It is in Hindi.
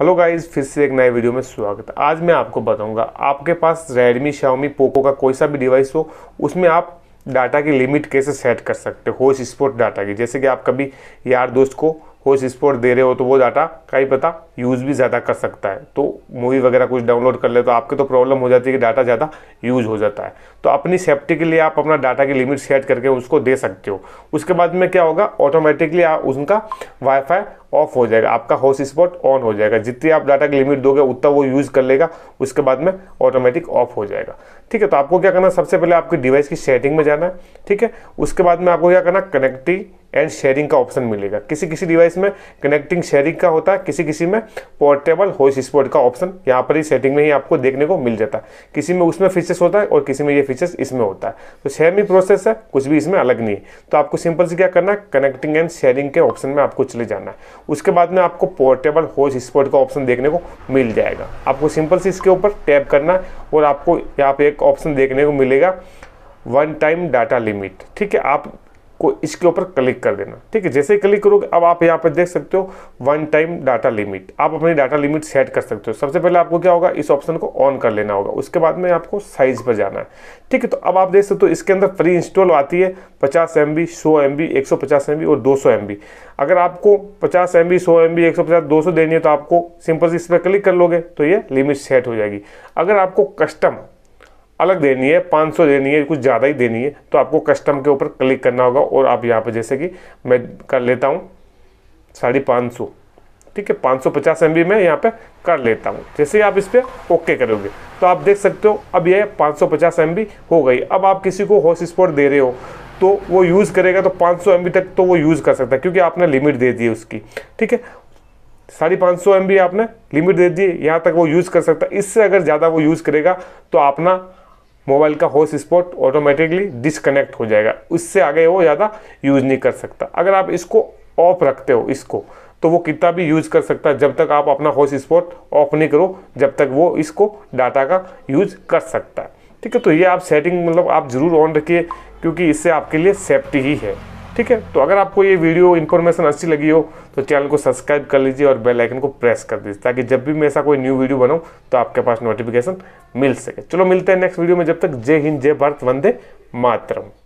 हेलो गाइस फिर से एक नए वीडियो में स्वागत है आज मैं आपको बताऊंगा आपके पास रेडमी शाओमी पोको का कोई सा भी डिवाइस हो उसमें आप डाटा की लिमिट कैसे सेट कर सकते हो स्पोर्ट डाटा की जैसे कि आप कभी यार दोस्त को होश स्पॉट दे रहे हो तो वो डाटा का ही पता यूज़ भी ज़्यादा कर सकता है तो मूवी वगैरह कुछ डाउनलोड कर ले तो आपके तो प्रॉब्लम हो जाती है कि डाटा ज़्यादा यूज़ हो जाता है तो अपनी सेफ्टी के लिए आप अपना डाटा की लिमिट सेट करके उसको दे सकते हो उसके बाद में क्या होगा ऑटोमेटिकली उनका वाईफाई ऑफ हो जाएगा आपका होश स्पॉट ऑन हो जाएगा जितनी आप डाटा की लिमिट दोगे उतना वो यूज़ कर लेगा उसके बाद में ऑटोमेटिक ऑफ हो जाएगा ठीक है तो आपको क्या करना सबसे पहले आपकी डिवाइस की सेटिंग में जाना है ठीक है उसके बाद में आपको क्या करना कनेक्टिव एंड शेयरिंग का ऑप्शन मिलेगा किसी किसी डिवाइस में कनेक्टिंग शेयरिंग का होता है किसी किसी में पोर्टेबल होश स्पॉट का ऑप्शन यहाँ पर ही सेटिंग में ही आपको देखने को मिल जाता है किसी में उसमें फीचर्स होता है और किसी में ये फीचर्स इसमें होता है तो सेम ही प्रोसेस है कुछ भी इसमें अलग नहीं है तो आपको सिंपल से क्या करना है कनेक्टिंग एंड शेयरिंग के ऑप्शन में आपको चले जाना है उसके बाद में आपको पोर्टेबल होश स्पॉट का ऑप्शन देखने को मिल जाएगा आपको सिंपल से इसके ऊपर टैप करना है और आपको यहाँ पे एक ऑप्शन देखने को मिलेगा वन टाइम डाटा लिमिट ठीक है आप को इसके ऊपर क्लिक कर देना ठीक है जैसे ही क्लिक करोगे अब आप यहाँ पर देख सकते हो वन टाइम डाटा लिमिट आप अपनी डाटा लिमिट सेट कर सकते हो सबसे पहले आपको क्या होगा इस ऑप्शन को ऑन कर लेना होगा उसके बाद में आपको साइज पर जाना है ठीक है तो अब आप देख सकते हो इसके अंदर प्री इंस्टॉल आती है पचास एम बी सौ एम बी एक सौ पचास एम बी और दो सौ एम बी अगर आपको पचास एम बी सौ एम बी एक सौ पचास दो सौ देनी है तो आपको सिंपल से इस पर क्लिक कर लोगे तो ये लिमिट सेट हो जाएगी अगर आपको कस्टम अलग देनी है 500 देनी है कुछ ज़्यादा ही देनी है तो आपको कस्टम के ऊपर क्लिक करना होगा और आप यहाँ पर जैसे कि मैं कर लेता हूँ साढ़े पाँच सौ ठीक है पाँच सौ पचास एम बी मैं यहाँ पर कर लेता हूँ जैसे ही आप इस पर ओके करोगे तो आप देख सकते हो अब यह पाँच सौ पचास एम बी हो गई अब आप किसी को हॉट स्पॉट दे रहे हो तो वो यूज़ करेगा तो 500 एम तक तो वो यूज़ कर सकता है क्योंकि आपने लिमिट दे दी है उसकी ठीक है साढ़े पाँच सौ एम आपने लिमिट दे दी है यहाँ तक वो यूज़ कर सकता है इससे अगर ज़्यादा वो यूज़ करेगा तो अपना मोबाइल का होस्ट स्पॉट ऑटोमेटिकली डिसकनेक्ट हो जाएगा उससे आगे वो ज़्यादा यूज़ नहीं कर सकता अगर आप इसको ऑफ रखते हो इसको तो वो कितना भी यूज़ कर सकता है जब तक आप अपना होस्ट स्पॉट ऑफ नहीं करो जब तक वो इसको डाटा का यूज़ कर सकता है ठीक है तो ये आप सेटिंग मतलब आप ज़रूर ऑन रखिए क्योंकि इससे आपके लिए सेफ्टी ही है ठीक है तो अगर आपको ये वीडियो इन्फॉर्मेशन अच्छी लगी हो तो चैनल को सब्सक्राइब कर लीजिए और बेल आइकन को प्रेस कर दीजिए ताकि जब भी मैं ऐसा कोई न्यू वीडियो बनाऊँ तो आपके पास नोटिफिकेशन मिल सके चलो मिलते हैं नेक्स्ट वीडियो में जब तक जय हिंद जय भारत वंदे मातरम